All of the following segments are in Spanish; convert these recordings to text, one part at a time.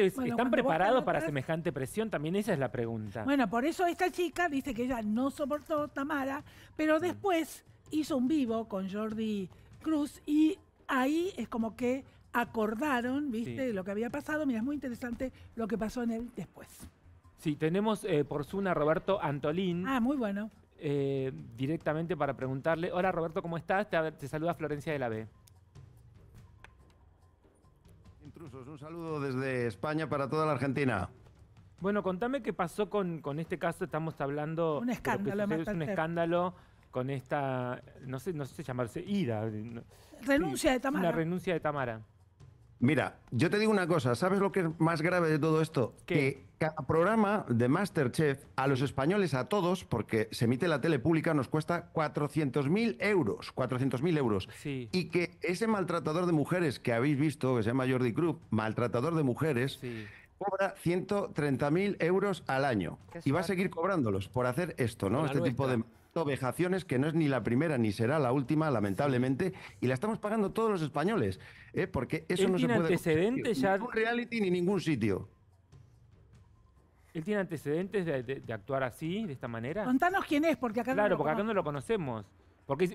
¿Están preparados para semejante presión? También esa es la pregunta. Bueno, por eso esta chica dice que ella no soportó Tamara, pero después hizo un vivo con Jordi Cruz y ahí es como que acordaron, ¿viste? Lo que había pasado. Mira, es muy interesante lo que pasó en él después. Sí, tenemos eh, por Zoom a Roberto Antolín. Ah, muy bueno. Eh, directamente para preguntarle, hola Roberto, ¿cómo estás? te saluda Florencia de la B. Un saludo desde España para toda la Argentina. Bueno, contame qué pasó con, con este caso. Estamos hablando. Un escándalo, Es un escándalo con esta. No sé, no sé llamarse. Ida. Renuncia de Tamara. La renuncia de Tamara. Mira, yo te digo una cosa, ¿sabes lo que es más grave de todo esto? Que cada programa de Masterchef, a los españoles, a todos, porque se emite la tele pública, nos cuesta 400.000 euros, 400.000 euros. Y que ese maltratador de mujeres que habéis visto, que se llama Jordi Cruz, maltratador de mujeres, cobra 130.000 euros al año. Y va a seguir cobrándolos por hacer esto, ¿no? Este tipo de vejaciones que no es ni la primera ni será la última, lamentablemente, y la estamos pagando todos los españoles, ¿eh? porque eso no se puede. Antecedentes ya... Ningún reality ni ningún sitio. ¿Él tiene antecedentes de, actuar así, de esta manera? Contanos quién es, porque acá porque acá no lo conocemos. Porque es,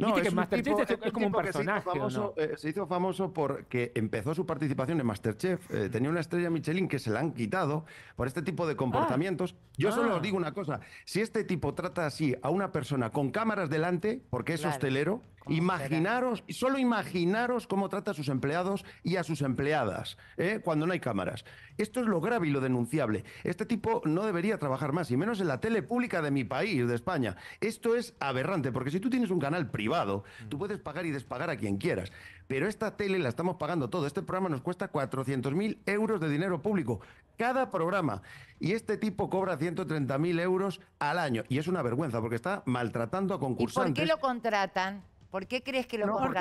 como un personaje. Se hizo, famoso, eh, se hizo, famoso, porque empezó su participación en Masterchef. Eh, tenía una estrella Michelin que se la han quitado por este tipo de ah. comportamientos. Yo solo ah. os digo una cosa: si este tipo trata así a una persona con cámaras delante, porque es hostelero Imaginaros, solo imaginaros cómo trata a sus empleados y a sus empleadas ¿eh? cuando no hay cámaras. Esto es lo grave y lo denunciable. Este tipo no debería trabajar más, y menos en la tele pública de mi país, de España. Esto es aberrante, porque si tú tienes un canal privado, tú mm. puedes pagar y despagar a quien quieras. Pero esta tele la estamos pagando todo. Este programa nos cuesta 400.000 euros de dinero público cada programa. Y este tipo cobra 130.000 euros al año. Y es una vergüenza porque está maltratando a concursantes. ¿Y por qué lo contratan? ¿Por qué crees que lo no, Porque,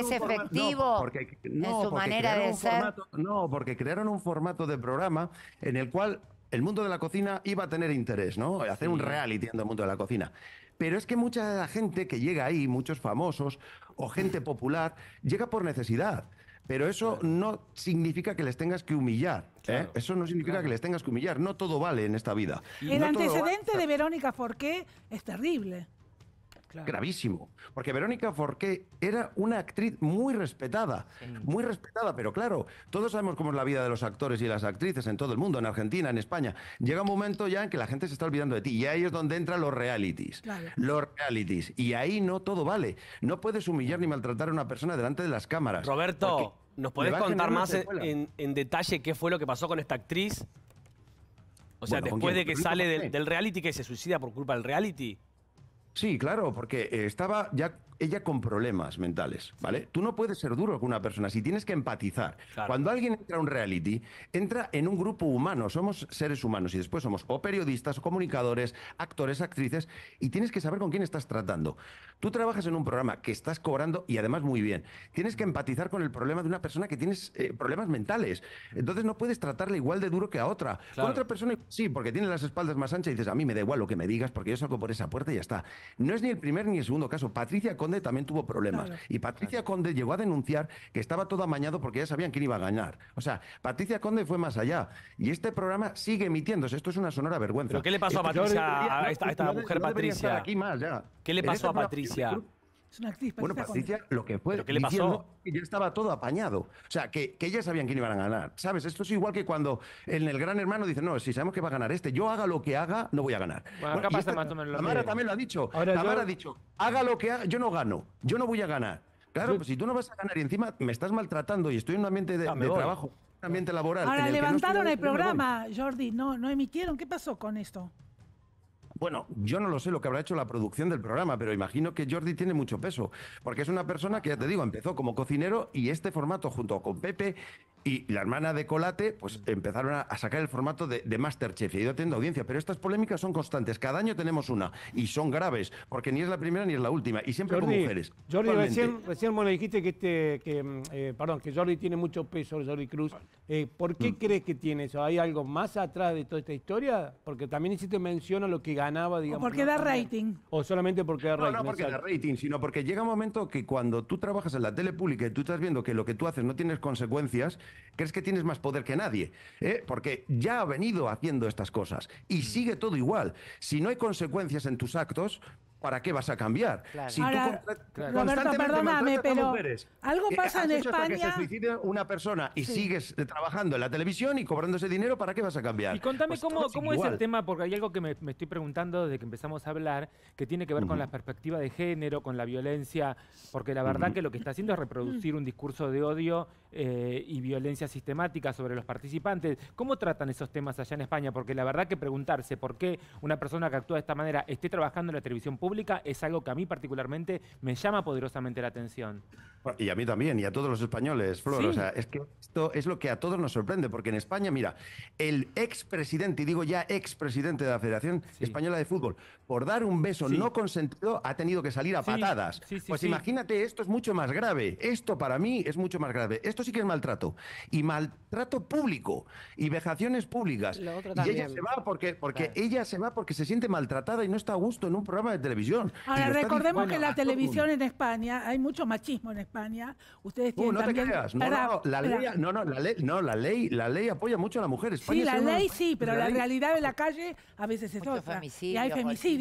es efectivo en su manera de ser. no, porque crearon un formato de programa en el cual el mundo de la cocina iba a tener interés, ¿no? Hacer un reality en el mundo de la cocina. Pero es que mucha gente que llega ahí, muchos famosos o gente popular, llega por necesidad. Pero eso no significa que les tengas que humillar. ¿eh? Eso no significa que les tengas que humillar. No todo vale en esta vida. El antecedente de Verónica Forqué es terrible. Gravísimo. Porque Verónica Forqué era una actriz muy respetada, muy respetada, pero claro, todos sabemos cómo es la vida de los actores y las actrices en todo el mundo, en Argentina, en España. Llega un momento ya en que la gente se está olvidando de ti y ahí es donde entran los realities. Los realities. Y ahí no todo vale. No puedes humillar ni maltratar a una persona delante de las cámaras. Roberto, ¿nos podés contar más en, detalle qué fue lo que pasó con esta actriz? O sea, después de que sale del, del reality, que se suicida por culpa del reality. Sí, claro, porque eh, estaba ya ella con problemas mentales, ¿vale? Tú no puedes ser duro con una persona, si tienes que empatizar. Cuando alguien entra a un reality, entra en un grupo humano, somos seres humanos y después somos o periodistas, o comunicadores, actores, actrices, y tienes que saber con quién estás tratando. Tú trabajas en un programa que estás cobrando y además muy bien. Tienes que empatizar con el problema de una persona que tienes eh, problemas mentales. Entonces no puedes tratarle igual de duro que a otra. Con otra persona sí, porque tiene las espaldas más anchas y dices, a mí me da igual lo que me digas porque yo salgo por esa puerta y ya está. No es ni el primer ni el segundo caso. Patricia también tuvo problemas. Y Patricia Conde llegó a denunciar que estaba todo amañado porque ya sabían quién iba a ganar. O sea, Patricia Conde fue más allá. Y este programa sigue emitiéndose. Esto es una sonora vergüenza. qué le pasó a Patricia, a esta, mujer Patricia? ¿Qué le pasó a Patricia? Es una actriz Bueno, Patricia, lo que fue. que le pasó? ya estaba todo apañado. O sea, que, que ya sabían quién iban a ganar. ¿Sabes? Esto es igual que cuando en el Gran Hermano dicen, no, si sabemos que va a ganar este, yo haga lo que haga, no voy a ganar. Bueno, bueno más Tamara también lo ha dicho. La Tamara ha dicho, haga lo que haga, yo no gano, yo no voy a ganar. Claro, pues si tú no vas a ganar y encima me estás maltratando y estoy en un ambiente de, ah, trabajo, un ambiente laboral. Ahora levantaron el programa, Jordi, no, no emitieron. ¿Qué pasó con esto? Bueno, yo no lo sé lo que habrá hecho la producción del programa, pero imagino que Jordi tiene mucho peso, porque es una persona que, ya te digo, empezó como cocinero y este formato junto con Pepe y la hermana de Colate, pues empezaron a, sacar el formato de, Masterchef y ha ido teniendo audiencia. Pero estas polémicas son constantes. Cada año tenemos una y son graves, porque ni es la primera ni es la última. Y siempre con mujeres. Jordi, recién, recién bueno, dijiste que, este que eh, perdón, que Jordi tiene mucho peso, Jordi Cruz. Eh, ¿Por qué mm. crees que tiene eso? ¿Hay algo más atrás de toda esta historia? Porque también hiciste mención a lo que ganaba, digamos. O porque da rating. O solamente porque da rating. No, no porque da rating, sino porque llega un momento que cuando tú trabajas en la tele pública y tú estás viendo que lo que tú haces no tienes consecuencias, crees que tienes más poder que nadie, ¿eh? porque ya ha venido haciendo estas cosas y sigue todo igual. Si no hay consecuencias en tus actos, ¿para qué vas a cambiar? Claro. Si perdóname, pero algo eh, pasa en España. que se una persona y sigues eh, trabajando en la televisión y cobrando ese dinero, ¿para qué vas a cambiar? Y contame pues cómo, cómo es el tema, porque hay algo que me, estoy preguntando desde que empezamos a hablar, que tiene que ver con la perspectiva de género, con la violencia, porque la verdad que lo que está haciendo es reproducir un discurso de odio eh, y violencia sistemática sobre los participantes. ¿Cómo tratan esos temas allá en España? Porque la verdad que preguntarse por qué una persona que actúa de esta manera esté trabajando en la televisión pública, es algo que a mí particularmente me llama poderosamente la atención. Y a mí también, y a todos los españoles, Flor. O sea, es que esto es lo que a todos nos sorprende, porque en España, mira, el expresidente, y digo ya expresidente de la Federación Española de Fútbol, por dar un beso no consentido ha tenido que salir a patadas. pues imagínate, esto es mucho más grave. Esto para mí es mucho más grave. Esto sí que es maltrato. Y maltrato público. Y vejaciones públicas. Y ella se va porque, porque ella se va porque se siente maltratada y no está a gusto en un programa de televisión. Ahora, recordemos que la televisión en España, hay mucho machismo en España. Ustedes uh, tienen no también... te creas. No, no, la ley, no, no, la ley, la ley, apoya mucho a la mujer. España sí, la ley sí, pero la, realidad de la calle a veces es otra. y hay femicidio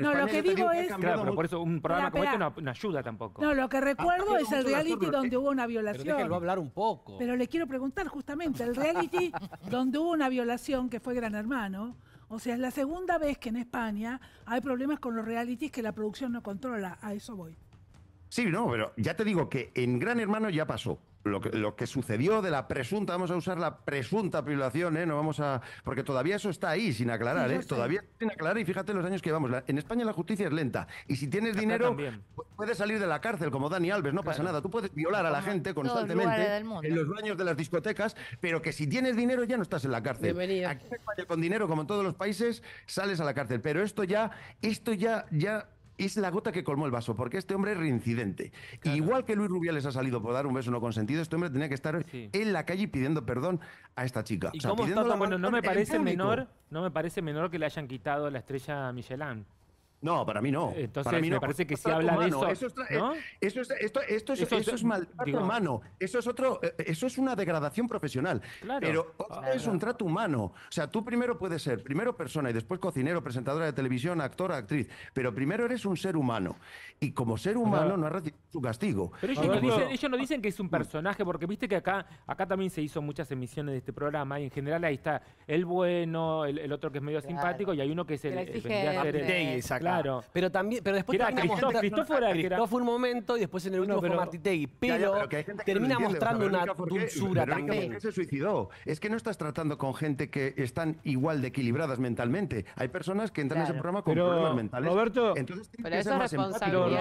no, lo que digo es. por eso un programa como este no, ayuda tampoco. No, lo que ah, recuerdo es el reality donde hubo una violación. Pero hablar un poco. Pero le quiero preguntar justamente, el reality donde hubo una violación, que fue Gran Hermano. O sea, es la segunda vez que en España hay problemas con los realities que la producción no controla. A eso voy. Sí, no, pero ya te digo que en Gran Hermano ya pasó lo que, lo que sucedió de la presunta, vamos a usar la presunta violación ¿eh? No vamos a. Porque todavía eso está ahí sin aclarar, ¿eh? todavía sin aclarar y fíjate los años que llevamos. en España la justicia es lenta y si tienes dinero pues puedes salir de la cárcel como Dani Alves, no pasa nada. Tú puedes violar a la gente constantemente en los baños de las discotecas, pero que si tienes dinero ya no estás en la cárcel. Aquí en España con dinero, como en todos los países, sales a la cárcel. Pero esto ya, esto ya, ya es la gota que colmó el vaso, porque este hombre es reincidente. Igual que Luis Rubiales ha salido por dar un beso no consentido, este hombre tenía que estar en la calle pidiendo perdón a esta chica. no me parece menor, no me parece menor que le hayan quitado la estrella a Michelin. No, para mí no. Eh, entonces, mí me parece que se habla de eso. Eso es, ¿no? esto, eso, es maltrato humano. Eso es, otro, eh, eso es una degradación profesional. Pero ah, es un trato humano. O sea, tú primero puedes ser, primero persona y después cocinero, presentadora de televisión, actor, actriz. Pero primero eres un ser humano. Y como ser humano no has recibido su castigo. Pero ellos, no dicen, que es un personaje, porque viste que acá, acá también se hizo muchas emisiones de este programa y en general ahí está el bueno, el, otro que es medio simpático y hay uno que es el, el, pero también, pero después era Cristóforo, Cristóforo un momento y después en el último fue Martitegui. Pero, termina mostrando una dulzura también. ¿Por qué se suicidó? Es que no estás tratando con gente que están igual de equilibradas mentalmente. Hay personas que entran en ese programa con problemas mentales. Roberto, pero eso es responsabilidad.